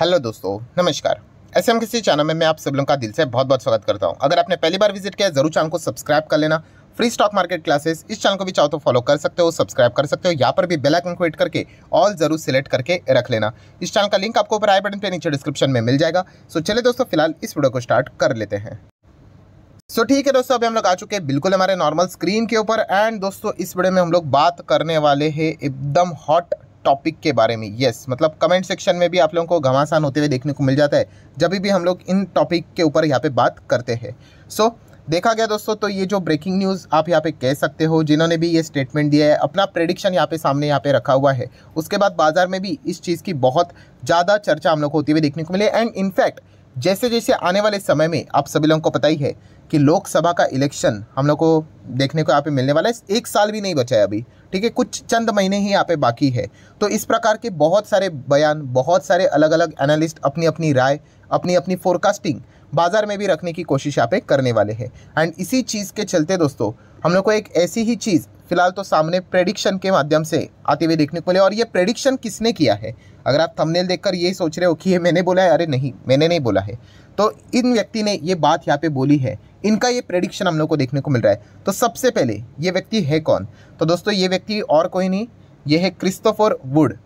hello दोस्तों नमस्कार ऐसे हम किसी चैनल में मैं आप सब लोगों का दिल से बहुत बहुत स्वागत करता हूं अगर आपने पहली बार विजिट किया जरूर चैनल को सब्सक्राइब कर लेना फ्री स्टॉक मार्केट क्लासेस इस चैनल को भी चाहो तो फॉलो कर सकते हो सब्सक्राइब कर सकते हो यहाँ पर भी बेल आइकन को हिट करके ऑल जरूर सिलेक्ट करके रख लेना इस चैनल का लिंक आपको ऊपर आई बटन पे नीचे डिस्क्रिप्शन में मिल जाएगा सो चले दोस्तों फिलहाल इस वीडियो को स्टार्ट कर लेते हैं सो so, ठीक है दोस्तों अभी हम लोग आ चुके हैं बिल्कुल हमारे नॉर्मल स्क्रीन के ऊपर एंड दोस्तों इस वीडियो में हम लोग बात करने वाले हैं एकदम हॉट टॉपिक के बारे में यस मतलब कमेंट सेक्शन में भी आप लोगों को घमासान होते हुए देखने को मिल जाता है जब भी हम लोग इन टॉपिक के ऊपर यहाँ पे बात करते हैं सो so, देखा गया दोस्तों तो ये जो ब्रेकिंग न्यूज़ आप यहाँ पे कह सकते हो जिन्होंने भी ये स्टेटमेंट दिया है अपना प्रेडिक्शन यहाँ पे सामने यहाँ पे रखा हुआ है उसके बाद बाजार में भी इस चीज़ की बहुत ज़्यादा चर्चा हम लोग को होती हुई देखने को मिली एंड इनफैक्ट जैसे जैसे आने वाले समय में आप सभी लोगों को पता ही है कि लोकसभा का इलेक्शन हम लोग को देखने को यहाँ पे मिलने वाला है एक साल भी नहीं बचा है अभी ठीक है कुछ चंद महीने ही यहाँ पे बाकी है तो इस प्रकार के बहुत सारे बयान बहुत सारे अलग अलग एनालिस्ट अपनी अपनी राय अपनी अपनी फोरकास्टिंग बाज़ार में भी रखने की कोशिश यहाँ पे करने वाले हैं एंड इसी चीज़ के चलते दोस्तों हम लोग को एक ऐसी ही चीज़ फिलहाल तो सामने प्रेडिक्शन के माध्यम से आते हुए देखने को मिले और ये प्रेडिक्शन किसने किया है अगर आप थंबनेल देखकर ये सोच रहे हो कि ये मैंने बोला है अरे नहीं मैंने नहीं बोला है तो इन व्यक्ति ने ये बात यहाँ पे बोली है इनका ये प्रेडिक्शन हम लोग को देखने को मिल रहा है तो सबसे पहले ये व्यक्ति है कौन तो दोस्तों ये व्यक्ति और कोई नहीं ये है क्रिस्तोफर वुड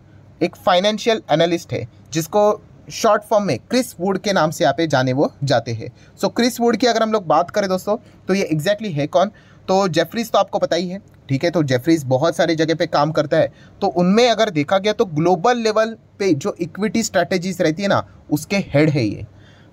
एक फाइनेंशियल एनालिस्ट है जिसको शॉर्ट फॉर्म में क्रिस वुड के नाम से यहाँ पे जाने वो जाते हैं सो क्रिस वुड की अगर हम लोग बात करें दोस्तों तो ये एग्जैक्टली exactly है कौन तो जेफरीज तो आपको पता ही है ठीक है तो जेफरीज बहुत सारे जगह पे काम करता है तो उनमें अगर देखा गया तो ग्लोबल लेवल पे जो इक्विटी स्ट्रैटेजीज रहती है ना उसके हेड है ये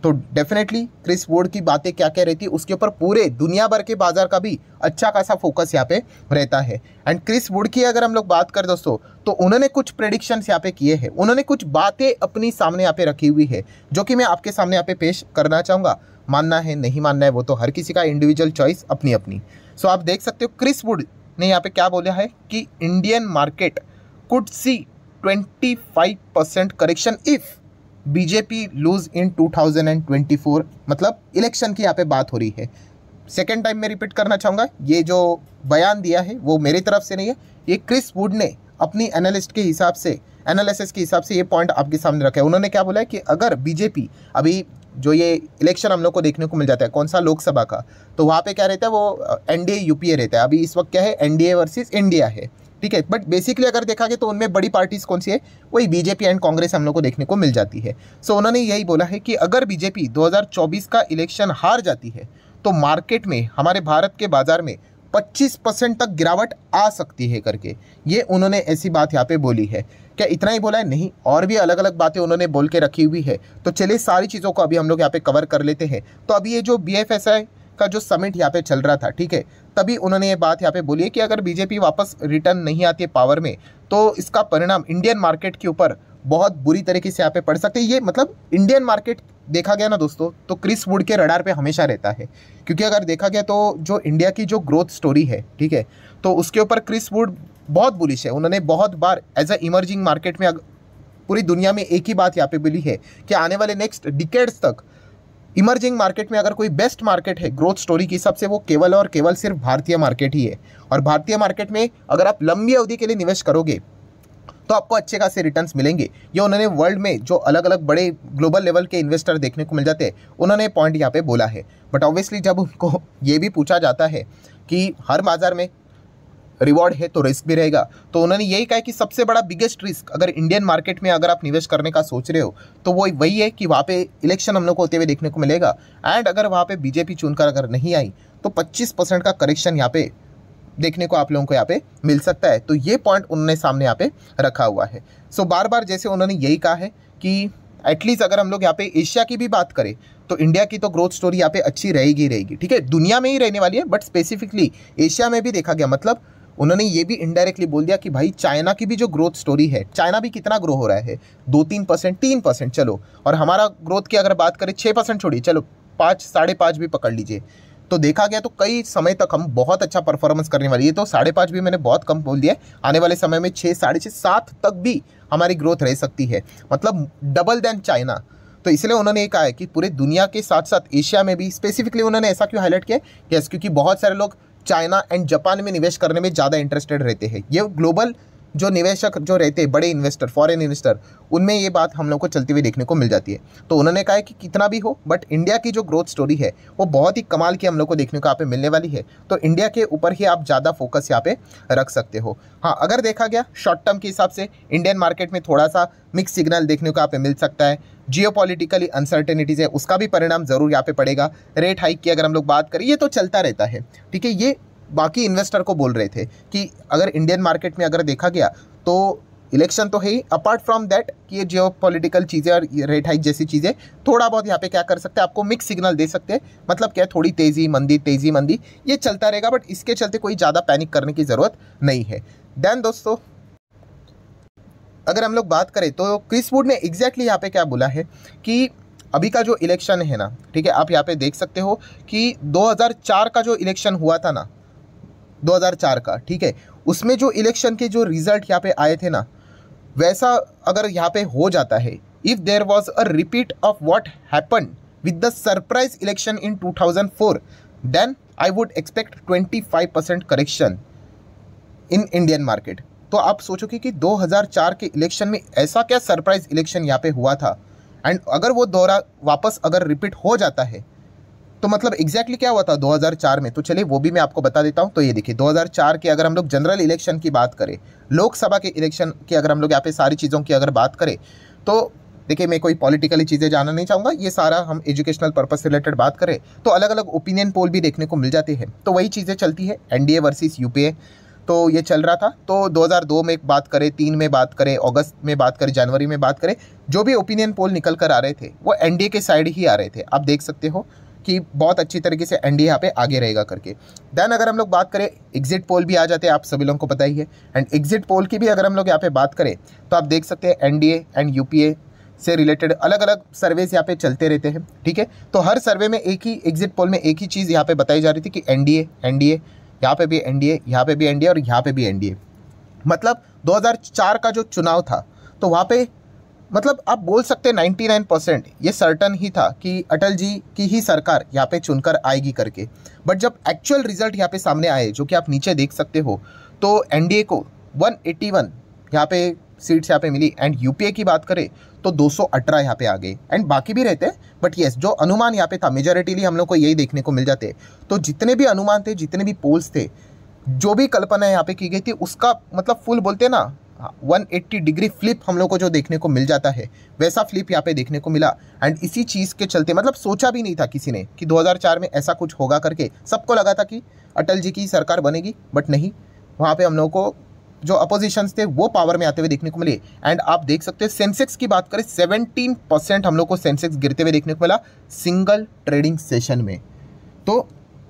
तो डेफिनेटली क्रिस वोर्ड की बातें क्या क्या रहती है उसके ऊपर पूरे दुनिया भर के बाजार का भी अच्छा खासा फोकस यहाँ पे रहता है एंड क्रिस वुड की अगर हम लोग बात करें दोस्तों तो उन्होंने कुछ प्रेडिक्शन यहाँ पे किए हैं उन्होंने कुछ बातें अपनी सामने यहाँ पे रखी हुई है जो कि मैं आपके सामने यहाँ पे पेश करना चाहूँगा मानना है नहीं मानना है वो तो हर किसी का इंडिविजुअल चॉइस अपनी अपनी सो आप देख सकते हो क्रिस वुड ने यहाँ पे क्या बोला है कि Indian market could see 25 percent correction if BJP lose in 2024 मतलब इलेक्शन की यहाँ पे बात हो रही है सेकेंड टाइम मैं रिपीट करना चाहूँगा ये जो बयान दिया है वो मेरी तरफ से नहीं है ये क्रिस वुड ने अपनी एनालिस्ट के हिसाब से एनालिसिस के हिसाब से ये पॉइंट आपके सामने रखा है उन्होंने क्या बोला है कि अगर बीजेपी अभी जो ये इलेक्शन हम लोग को देखने को मिल जाता है कौन सा लोकसभा का तो वहाँ पे क्या रहता है वो एनडीए यूपीए रहता है अभी इस वक्त क्या है एनडीए वर्सेज इंडिया है ठीक है बट बेसिकली अगर देखा गया तो उनमें बड़ी पार्टीज कौन सी है वही बीजेपी एंड कांग्रेस हम लोग को देखने को मिल जाती है सो so, उन्होंने यही बोला है कि अगर बीजेपी 2024 का इलेक्शन हार जाती है तो मार्केट में हमारे भारत के बाजार में 25 परसेंट तक गिरावट आ सकती है करके ये उन्होंने ऐसी बात यहाँ पे बोली है क्या इतना ही बोला है नहीं और भी अलग अलग बातें उन्होंने बोल के रखी हुई है तो चलिए सारी चीज़ों को अभी हम लोग यहाँ पे कवर कर लेते हैं तो अभी ये जो बी एफ एस आई का जो समिट यहाँ पे चल रहा था ठीक है तभी उन्होंने ये बात यहाँ पे बोली है कि अगर बीजेपी वापस रिटर्न नहीं आती है पावर में तो इसका परिणाम इंडियन मार्केट के ऊपर बहुत बुरी तरीके से यहाँ पे पढ़ सकते हैं ये मतलब इंडियन मार्केट देखा गया ना दोस्तों तो क्रिस वुड के रडार पे हमेशा रहता है क्योंकि अगर देखा गया तो जो इंडिया की जो ग्रोथ स्टोरी है ठीक है तो उसके ऊपर क्रिस वुड बहुत बुलिश है उन्होंने बहुत बार एज अ इमर्जिंग मार्केट में पूरी दुनिया में एक ही बात यहाँ पे बोली है कि आने वाले नेक्स्ट डिकेड्स तक इमर्जिंग मार्केट में अगर कोई बेस्ट मार्केट है ग्रोथ स्टोरी की सबसे वो केवल और केवल सिर्फ भारतीय मार्केट ही है और भारतीय मार्केट में अगर आप लंबी अवधि के लिए निवेश करोगे तो आपको अच्छे खासे रिटर्न मिलेंगे ये उन्होंने वर्ल्ड में जो अलग अलग बड़े ग्लोबल लेवल के इन्वेस्टर देखने को मिल जाते हैं उन्होंने पॉइंट यहाँ पर बोला है बट ऑब्वियसली जब उनको ये भी पूछा जाता है कि हर बाज़ार में रिवॉर्ड है तो रिस्क भी रहेगा तो उन्होंने यही कहा कि सबसे बड़ा बिगेस्ट रिस्क अगर इंडियन मार्केट में अगर आप निवेश करने का सोच रहे हो तो वो वही है कि वहाँ पे इलेक्शन हम लोग को होते हुए देखने को मिलेगा एंड अगर वहाँ पे बीजेपी चुनकर अगर नहीं आई तो 25 परसेंट का करेक्शन यहाँ पे देखने को आप लोगों को यहाँ पे मिल सकता है तो ये पॉइंट उन्होंने सामने यहाँ पे रखा हुआ है सो बार बार जैसे उन्होंने यही कहा है कि एटलीस्ट अगर हम लोग यहाँ पे एशिया की भी बात करें तो इंडिया की तो ग्रोथ स्टोरी यहाँ पे अच्छी रहेगी रहेगी ठीक है दुनिया में ही रहने वाली है बट स्पेसिफिकली एशिया में भी देखा गया मतलब उन्होंने ये भी इनडायरेक्टली बोल दिया कि भाई चाइना की भी जो ग्रोथ स्टोरी है चाइना भी कितना ग्रो हो रहा है दो तीन परसेंट तीन परसेंट चलो और हमारा ग्रोथ की अगर बात करें छः परसेंट छोड़िए चलो पाँच साढ़े पाँच भी पकड़ लीजिए तो देखा गया तो कई समय तक हम बहुत अच्छा परफॉर्मेंस करने वाली है तो साढ़े पाँच भी मैंने बहुत कम बोल दिया है आने वाले समय में छः साढ़े छः सात तक भी हमारी ग्रोथ रह सकती है मतलब डबल देन चाइना तो इसलिए उन्होंने ये कहा है कि पूरे दुनिया के साथ साथ एशिया में भी स्पेसिफिकली उन्होंने ऐसा क्यों हाईलाइट किया यस क्योंकि बहुत सारे लोग चाइना एंड जापान में निवेश करने में ज़्यादा इंटरेस्टेड रहते हैं ये ग्लोबल जो निवेशक जो रहते हैं बड़े इन्वेस्टर फॉरेन इन्वेस्टर उनमें ये बात हम लोग को चलती हुई देखने को मिल जाती है तो उन्होंने कहा है कि कितना भी हो बट इंडिया की जो ग्रोथ स्टोरी है वो बहुत ही कमाल की हम लोग को देखने को यहाँ पे मिलने वाली है तो इंडिया के ऊपर ही आप ज़्यादा फोकस यहाँ पे रख सकते हो हाँ अगर देखा गया शॉर्ट टर्म के हिसाब से इंडियन मार्केट में थोड़ा सा मिक्स सिग्नल देखने को यहाँ पे मिल सकता है जियो पॉलिटिकली अनसर्टेनिटीज़ है उसका भी परिणाम ज़रूर यहाँ पे पड़ेगा रेट हाइक की अगर हम लोग बात करें ये तो चलता रहता है ठीक है ये बाकी इन्वेस्टर को बोल रहे थे कि अगर इंडियन मार्केट में अगर देखा गया तो इलेक्शन तो है ही अपार्ट फ्रॉम दैट कि ये जियो पोलिटिकल चीज़ें और रेट हाइक जैसी चीज़ें थोड़ा बहुत यहाँ पे क्या कर सकते हैं आपको मिक्स सिग्नल दे सकते हैं मतलब क्या है थोड़ी तेज़ी मंदी तेज़ी मंदी ये चलता रहेगा बट इसके चलते कोई ज़्यादा पैनिक करने की ज़रूरत नहीं है दैन दोस्तों अगर हम लोग बात करें तो क्रिस वुड ने एग्जैक्टली exactly यहाँ पे क्या बोला है कि अभी का जो इलेक्शन है ना ठीक है आप यहाँ पे देख सकते हो कि 2004 का जो इलेक्शन हुआ था ना 2004 का ठीक है उसमें जो इलेक्शन के जो रिजल्ट यहाँ पे आए थे ना वैसा अगर यहाँ पे हो जाता है if there was a repeat of what happen with the surprise election in 2004 then I would expect 25 percent correction in Indian market तो आप सोचोगे कि 2004 के इलेक्शन में ऐसा क्या सरप्राइज इलेक्शन यहाँ पे हुआ था एंड अगर वो दौरा वापस अगर रिपीट हो जाता है तो मतलब एग्जैक्टली क्या हुआ था 2004 में तो चलिए वो भी मैं आपको बता देता हूँ तो ये देखिए 2004 के अगर हम लोग जनरल इलेक्शन की बात करें लोकसभा के इलेक्शन की अगर हम लोग यहाँ पे सारी चीज़ों की अगर बात करें तो देखिए मैं कोई पॉलिटिकली चीज़ें जाना नहीं चाहूँगा ये सारा हम एजुकेशनल पर्पज़ से रिलेटेड बात करें तो अलग अलग ओपिनियन पोल भी देखने को मिल जाते हैं तो वही चीज़ें चलती है एन वर्सेस यू तो ये चल रहा था तो 2002 में एक बात करें तीन में बात करें अगस्त में बात करें जनवरी में बात करें जो भी ओपिनियन पोल निकल कर आ रहे थे वो एनडीए के साइड ही आ रहे थे आप देख सकते हो कि बहुत अच्छी तरीके से एन यहाँ पे आगे रहेगा करके देन अगर हम लोग बात करें एग्जिट पोल भी आ जाते हैं आप सभी लोगों को पता ही है एंड एग्जिट पोल की भी अगर हम लोग यहाँ पे बात करें तो आप देख सकते हैं एनडीए एंड यूपीए से रिलेटेड अलग अलग सर्वेज यहाँ पे चलते रहते हैं ठीक है तो हर सर्वे में एक ही एग्जिट पोल में एक ही चीज़ यहाँ पे बताई जा रही थी कि एन डी डी ए यहाँ पर भी एन ए यहाँ पर भी ए और यहाँ पे भी ए मतलब 2004 का जो चुनाव था तो वहाँ पे मतलब आप बोल सकते नाइन्टी नाइन परसेंट ये सर्टन ही था कि अटल जी की ही सरकार यहाँ पे चुनकर आएगी करके बट जब एक्चुअल रिजल्ट यहाँ पे सामने आए जो कि आप नीचे देख सकते हो तो एन को 181 यहाँ पे सीट्स यहाँ पे मिली एंड यूपीए की बात करें तो 218 यहाँ पे आ गए एंड बाकी भी रहते हैं बट येस जो अनुमान यहाँ पे था मेजोरिटीली हम लोग को यही देखने को मिल जाते तो जितने भी अनुमान थे जितने भी पोल्स थे जो भी कल्पना यहाँ पे की गई थी उसका मतलब फुल बोलते ना 180 डिग्री फ्लिप हम लोग को जो देखने को मिल जाता है वैसा फ्लिप यहाँ पे देखने को मिला एंड इसी चीज़ के चलते मतलब सोचा भी नहीं था किसी ने कि 2004 में ऐसा कुछ होगा करके सबको लगा था कि अटल जी की सरकार बनेगी बट नहीं वहाँ पे हम लोग को जो अपोजिशन थे वो पावर में आते हुए देखने को मिले एंड आप देख सकते हो सेंसेक्स की बात करें सेवेंटीन परसेंट हम लोग को सेंसेक्स गिरते हुए देखने को मिला सिंगल ट्रेडिंग सेशन में तो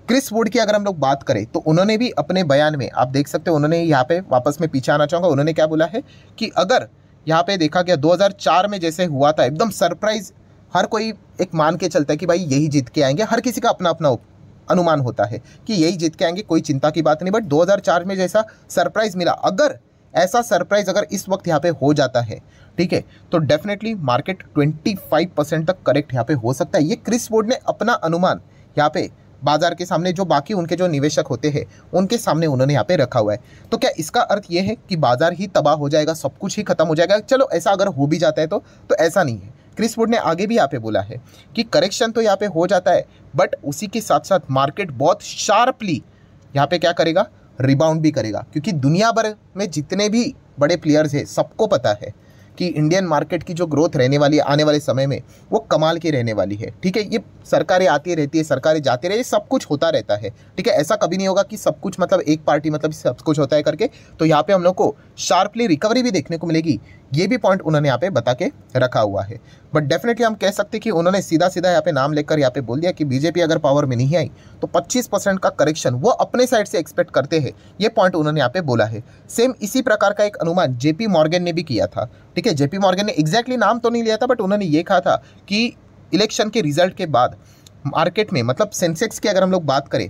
क्रिस वुड की अगर हम लोग बात करें तो उन्होंने भी अपने बयान में आप देख सकते हो उन्होंने यहाँ पे वापस में पीछे आना चाहूँगा उन्होंने क्या बोला है कि अगर यहाँ पे देखा गया 2004 में जैसे हुआ था एकदम सरप्राइज हर कोई एक मान के चलता है कि भाई यही जीत के आएंगे हर किसी का अपना अपना अनुमान होता है कि यही जीत के आएंगे कोई चिंता की बात नहीं बट 2004 में जैसा सरप्राइज मिला अगर ऐसा सरप्राइज अगर इस वक्त यहाँ पे हो जाता है ठीक है तो डेफिनेटली मार्केट 25 परसेंट तक करेक्ट यहाँ पे हो सकता है ये क्रिस वोड ने अपना अनुमान यहाँ पे बाजार के सामने जो बाकी उनके जो निवेशक होते हैं उनके सामने उन्होंने यहाँ पे रखा हुआ है तो क्या इसका अर्थ ये है कि बाजार ही तबाह हो जाएगा सब कुछ ही खत्म हो जाएगा चलो ऐसा अगर हो भी जाता है तो, तो ऐसा नहीं है क्रिस वुड ने आगे भी यहाँ पे बोला है कि करेक्शन तो यहाँ पे हो जाता है बट उसी के साथ साथ मार्केट बहुत शार्पली यहाँ पे क्या करेगा रिबाउंड भी करेगा क्योंकि दुनिया भर में जितने भी बड़े प्लेयर्स हैं सबको पता है कि इंडियन मार्केट की जो ग्रोथ रहने वाली है आने वाले समय में वो कमाल की रहने वाली है ठीक है ये सरकारें आती रहती है सरकारें जाती है सब कुछ होता रहता है ठीक है ऐसा कभी नहीं होगा कि सब कुछ मतलब एक पार्टी मतलब सब कुछ होता है करके तो यहाँ पर हम लोग को शार्पली रिकवरी भी देखने को मिलेगी ये भी पॉइंट उन्होंने यहाँ पे बता के रखा हुआ है बट डेफिनेटली हम कह सकते कि उन्होंने सीधा सीधा यहाँ पे नाम लेकर यहाँ पे बोल दिया कि बीजेपी अगर पावर में नहीं आई तो 25 परसेंट का करेक्शन वो अपने साइड से एक्सपेक्ट करते हैं ये पॉइंट उन्होंने यहाँ पे बोला है सेम इसी प्रकार का एक अनुमान जेपी मॉर्गन ने भी किया था ठीक है जेपी मॉर्गन ने एग्जैक्टली नाम तो नहीं लिया था बट उन्होंने ये कहा था कि इलेक्शन के रिजल्ट के बाद मार्केट में मतलब सेंसेक्स की अगर हम लोग बात करें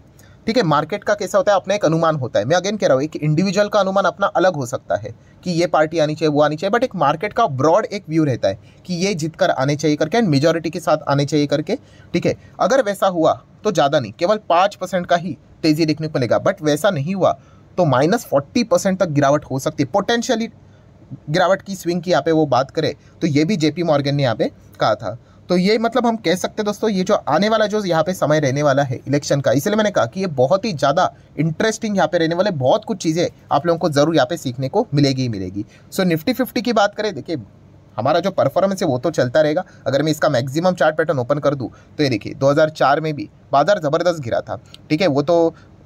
ठीक है मार्केट का कैसा होता है अपना एक अनुमान होता है मैं अगेन कह रहा हूँ एक इंडिविजुअल का अनुमान अपना अलग हो सकता है कि ये पार्टी आनी चाहिए वो आनी चाहिए बट एक मार्केट का ब्रॉड एक व्यू रहता है कि ये जीत कर आने चाहिए करके एंड मेजोरिटी के साथ आने चाहिए करके ठीक है अगर वैसा हुआ तो ज़्यादा नहीं केवल पाँच परसेंट का ही तेज़ी देखने को मिलेगा बट वैसा नहीं हुआ तो माइनस फोर्टी परसेंट तक गिरावट हो सकती है पोटेंशियली गिरावट की स्विंग की यहाँ पे वो बात करें तो ये भी जेपी मॉर्गन ने यहाँ पे कहा था तो ये मतलब हम कह सकते हैं दोस्तों ये जो आने वाला जो यहाँ पे समय रहने वाला है इलेक्शन का इसलिए मैंने कहा कि ये बहुत ही ज़्यादा इंटरेस्टिंग यहाँ पे रहने वाले बहुत कुछ चीज़ें आप लोगों को ज़रूर यहाँ पे सीखने को मिलेगी ही मिलेगी सो निफ्टी फिफ्टी की बात करें देखिए हमारा जो परफॉर्मेंस है वो तो चलता रहेगा अगर मैं इसका मैक्सिमम चार्ट पैटर्न ओपन कर दूँ तो ये देखिए दो में भी बाजार ज़बरदस्त गिरा था ठीक है वो तो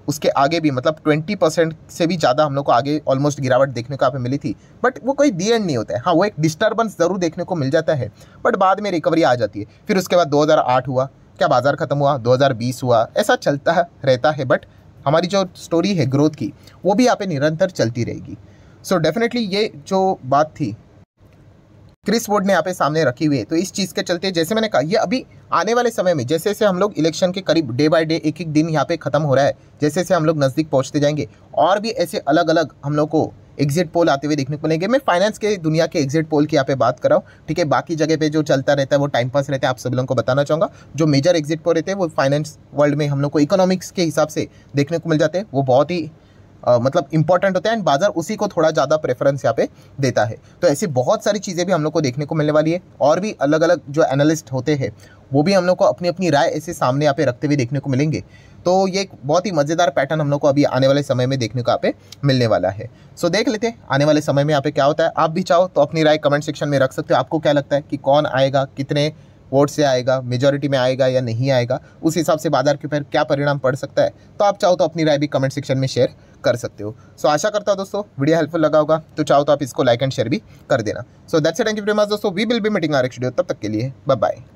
उसके आगे भी मतलब ट्वेंटी परसेंट से भी ज़्यादा हम लोग को आगे ऑलमोस्ट गिरावट देखने को आप मिली थी बट वो कोई दी एंड नहीं होता है हाँ वो एक डिस्टर्बेंस ज़रूर देखने को मिल जाता है बट बाद में रिकवरी आ जाती है फिर उसके बाद 2008 हुआ क्या बाज़ार ख़त्म हुआ 2020 हुआ ऐसा चलता रहता है बट हमारी जो स्टोरी है ग्रोथ की वो भी यहाँ पे निरंतर चलती रहेगी सो so डेफिनेटली ये जो बात थी क्रिस बोर्ड ने यहाँ पे सामने रखी हुई है तो इस चीज़ के चलते जैसे मैंने कहा ये अभी आने वाले समय में जैसे जैसे हम लोग इलेक्शन के करीब डे बाय डे एक एक दिन यहाँ पे खत्म हो रहा है जैसे जैसे हम लोग नज़दीक पहुँचते जाएंगे और भी ऐसे अलग अलग हम लोग को एग्जिट पोल आते हुए देखने को मिलेंगे मैं फाइनेंस के दुनिया के एग्जिट पोल की यहाँ पे बात कर रहा हूँ ठीक है बाकी जगह पे जो चलता रहता है वो टाइम पास रहता है आप सभी लोगों को बताना चाहूँगा जो मेजर एग्जिट पोल रहते हैं वो फाइनेंस वर्ल्ड में हम लोग को इकोनॉमिक्स के हिसाब से देखने को मिल जाते हैं वो बहुत ही आ, मतलब इंपॉर्टेंट होता है एंड बाज़ार उसी को थोड़ा ज़्यादा प्रेफरेंस यहाँ पे देता है तो ऐसी बहुत सारी चीज़ें भी हम लोग को देखने को मिलने वाली है और भी अलग अलग जो एनालिस्ट होते हैं वो भी हम लोग को अपनी अपनी राय ऐसे सामने यहाँ पे रखते हुए देखने को मिलेंगे तो ये एक बहुत ही मज़ेदार पैटर्न हम लोग को अभी आने वाले समय में देखने को यहाँ पे मिलने वाला है सो देख लेते हैं आने वाले समय में यहाँ पे क्या होता है आप भी चाहो तो अपनी राय कमेंट सेक्शन में रख सकते हो आपको क्या लगता है कि कौन आएगा कितने वोट से आएगा मेजोरिटी में आएगा या नहीं आएगा उस हिसाब से बाजार के ऊपर क्या परिणाम पड़ सकता है तो आप चाहो तो अपनी राय भी कमेंट सेक्शन में शेयर कर सकते हो सो so, आशा करता हूँ दोस्तों वीडियो हेल्पफुल लगा होगा तो चाहो तो आप इसको लाइक एंड शेयर भी कर देना so that's thank you very much दोस्तों we will be meeting our next video तब तक के लिए बाय बाय